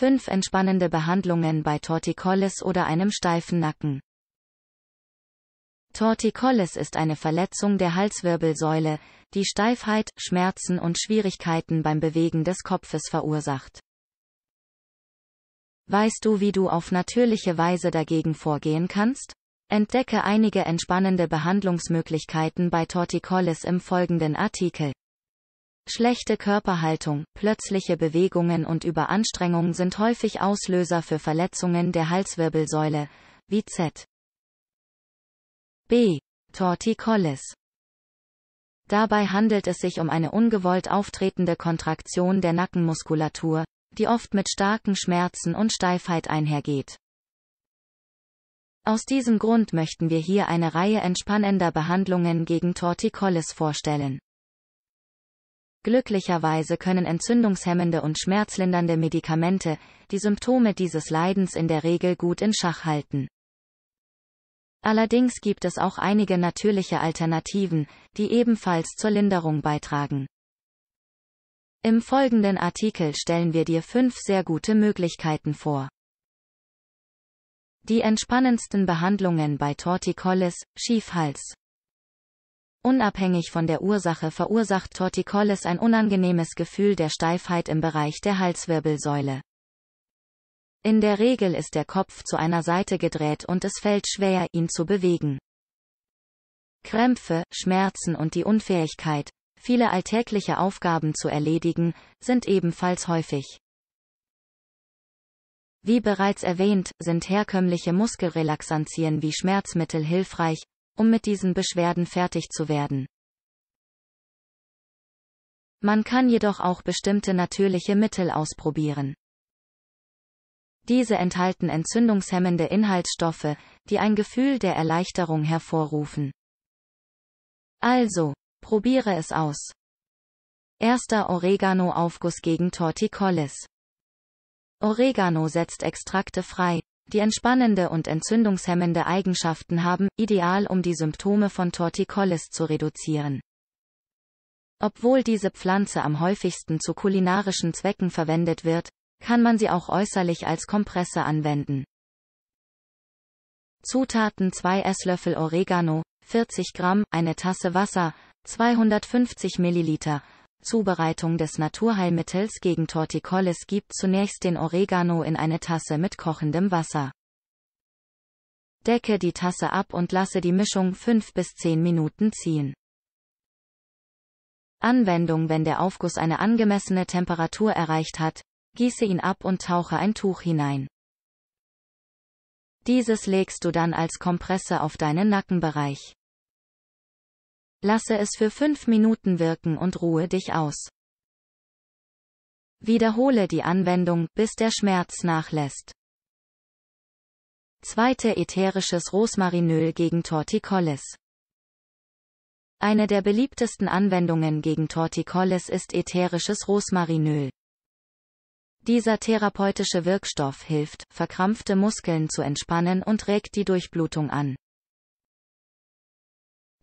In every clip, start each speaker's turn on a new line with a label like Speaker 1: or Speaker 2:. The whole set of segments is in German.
Speaker 1: 5 entspannende Behandlungen bei Torticollis oder einem steifen Nacken. Torticollis ist eine Verletzung der Halswirbelsäule, die Steifheit, Schmerzen und Schwierigkeiten beim Bewegen des Kopfes verursacht. Weißt du, wie du auf natürliche Weise dagegen vorgehen kannst? Entdecke einige entspannende Behandlungsmöglichkeiten bei Torticollis im folgenden Artikel. Schlechte Körperhaltung, plötzliche Bewegungen und Überanstrengung sind häufig Auslöser für Verletzungen der Halswirbelsäule, wie Z. B. Torticollis. Dabei handelt es sich um eine ungewollt auftretende Kontraktion der Nackenmuskulatur, die oft mit starken Schmerzen und Steifheit einhergeht. Aus diesem Grund möchten wir hier eine Reihe entspannender Behandlungen gegen Torticollis vorstellen. Glücklicherweise können entzündungshemmende und schmerzlindernde Medikamente die Symptome dieses Leidens in der Regel gut in Schach halten. Allerdings gibt es auch einige natürliche Alternativen, die ebenfalls zur Linderung beitragen. Im folgenden Artikel stellen wir dir fünf sehr gute Möglichkeiten vor. Die entspannendsten Behandlungen bei Torticollis, Schiefhals Unabhängig von der Ursache verursacht Torticollis ein unangenehmes Gefühl der Steifheit im Bereich der Halswirbelsäule. In der Regel ist der Kopf zu einer Seite gedreht und es fällt schwer, ihn zu bewegen. Krämpfe, Schmerzen und die Unfähigkeit, viele alltägliche Aufgaben zu erledigen, sind ebenfalls häufig. Wie bereits erwähnt, sind herkömmliche Muskelrelaxantien wie Schmerzmittel hilfreich, um mit diesen Beschwerden fertig zu werden. Man kann jedoch auch bestimmte natürliche Mittel ausprobieren. Diese enthalten entzündungshemmende Inhaltsstoffe, die ein Gefühl der Erleichterung hervorrufen. Also, probiere es aus. Erster Oregano-Aufguss gegen Torticollis. Oregano setzt Extrakte frei, die entspannende und entzündungshemmende Eigenschaften haben, ideal um die Symptome von Torticollis zu reduzieren. Obwohl diese Pflanze am häufigsten zu kulinarischen Zwecken verwendet wird, kann man sie auch äußerlich als Kompresse anwenden. Zutaten 2 Esslöffel Oregano, 40 Gramm, eine Tasse Wasser, 250 Milliliter, Zubereitung des Naturheilmittels gegen Torticollis gibt zunächst den Oregano in eine Tasse mit kochendem Wasser. Decke die Tasse ab und lasse die Mischung 5 bis 10 Minuten ziehen. Anwendung Wenn der Aufguss eine angemessene Temperatur erreicht hat, gieße ihn ab und tauche ein Tuch hinein. Dieses legst du dann als Kompresse auf deinen Nackenbereich. Lasse es für fünf Minuten wirken und ruhe dich aus. Wiederhole die Anwendung, bis der Schmerz nachlässt. Zweite ätherisches Rosmarinöl gegen Torticollis. Eine der beliebtesten Anwendungen gegen Torticollis ist ätherisches Rosmarinöl. Dieser therapeutische Wirkstoff hilft, verkrampfte Muskeln zu entspannen und regt die Durchblutung an.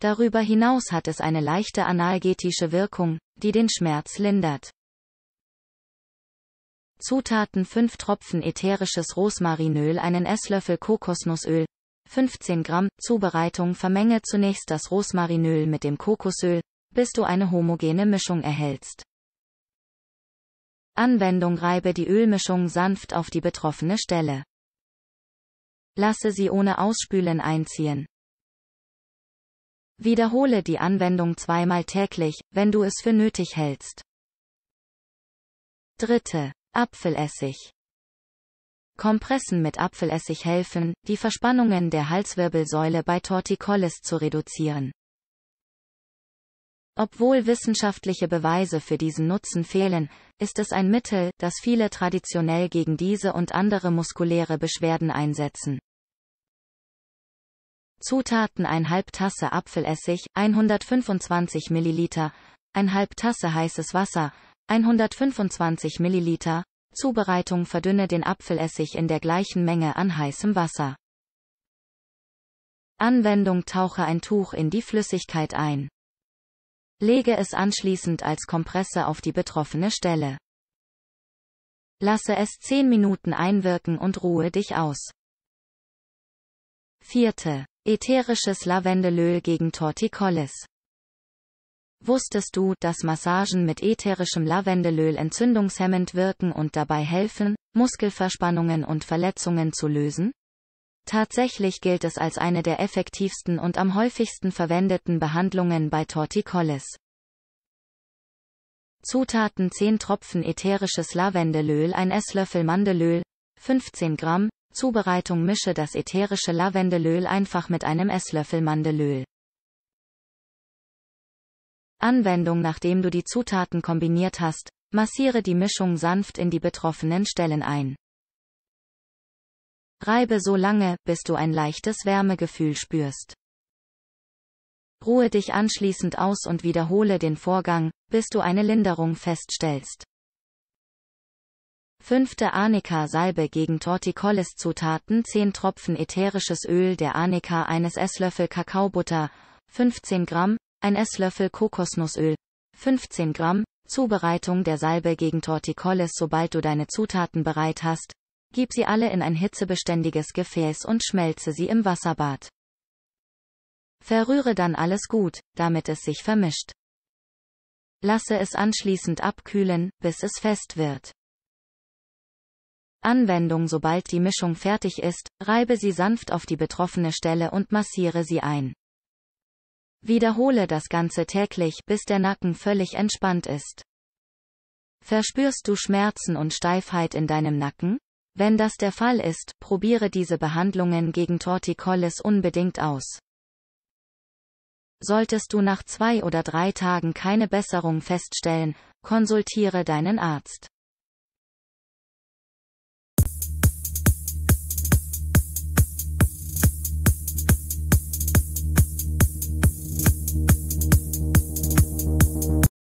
Speaker 1: Darüber hinaus hat es eine leichte analgetische Wirkung, die den Schmerz lindert. Zutaten 5 Tropfen ätherisches Rosmarinöl einen Esslöffel Kokosnussöl, 15 Gramm, Zubereitung Vermenge zunächst das Rosmarinöl mit dem Kokosöl, bis du eine homogene Mischung erhältst. Anwendung reibe die Ölmischung sanft auf die betroffene Stelle. Lasse sie ohne Ausspülen einziehen. Wiederhole die Anwendung zweimal täglich, wenn du es für nötig hältst. Dritte. Apfelessig. Kompressen mit Apfelessig helfen, die Verspannungen der Halswirbelsäule bei Torticollis zu reduzieren. Obwohl wissenschaftliche Beweise für diesen Nutzen fehlen, ist es ein Mittel, das viele traditionell gegen diese und andere muskuläre Beschwerden einsetzen. Zutaten 1,5 Tasse Apfelessig, 125 ml, 1,5 Tasse heißes Wasser, 125 ml. Zubereitung verdünne den Apfelessig in der gleichen Menge an heißem Wasser. Anwendung Tauche ein Tuch in die Flüssigkeit ein. Lege es anschließend als Kompresse auf die betroffene Stelle. Lasse es 10 Minuten einwirken und ruhe dich aus. Vierte. Ätherisches Lavendelöl gegen Torticollis. Wusstest du, dass Massagen mit ätherischem Lavendelöl entzündungshemmend wirken und dabei helfen, Muskelverspannungen und Verletzungen zu lösen? Tatsächlich gilt es als eine der effektivsten und am häufigsten verwendeten Behandlungen bei Torticollis. Zutaten 10 Tropfen ätherisches Lavendelöl, 1 Esslöffel Mandelöl, 15 Gramm, Zubereitung mische das ätherische Lavendelöl einfach mit einem Esslöffel Mandelöl. Anwendung Nachdem du die Zutaten kombiniert hast, massiere die Mischung sanft in die betroffenen Stellen ein. Reibe so lange, bis du ein leichtes Wärmegefühl spürst. Ruhe dich anschließend aus und wiederhole den Vorgang, bis du eine Linderung feststellst. 5. Arnika-Salbe gegen Torticollis-Zutaten 10 Tropfen ätherisches Öl der Arnika 1 Esslöffel Kakaobutter, 15 Gramm, 1 Esslöffel Kokosnussöl, 15 Gramm, Zubereitung der Salbe gegen Torticollis Sobald du deine Zutaten bereit hast, gib sie alle in ein hitzebeständiges Gefäß und schmelze sie im Wasserbad. Verrühre dann alles gut, damit es sich vermischt. Lasse es anschließend abkühlen, bis es fest wird. Anwendung Sobald die Mischung fertig ist, reibe sie sanft auf die betroffene Stelle und massiere sie ein. Wiederhole das Ganze täglich, bis der Nacken völlig entspannt ist. Verspürst du Schmerzen und Steifheit in deinem Nacken? Wenn das der Fall ist, probiere diese Behandlungen gegen Torticollis unbedingt aus. Solltest du nach zwei oder drei Tagen keine Besserung feststellen, konsultiere deinen Arzt.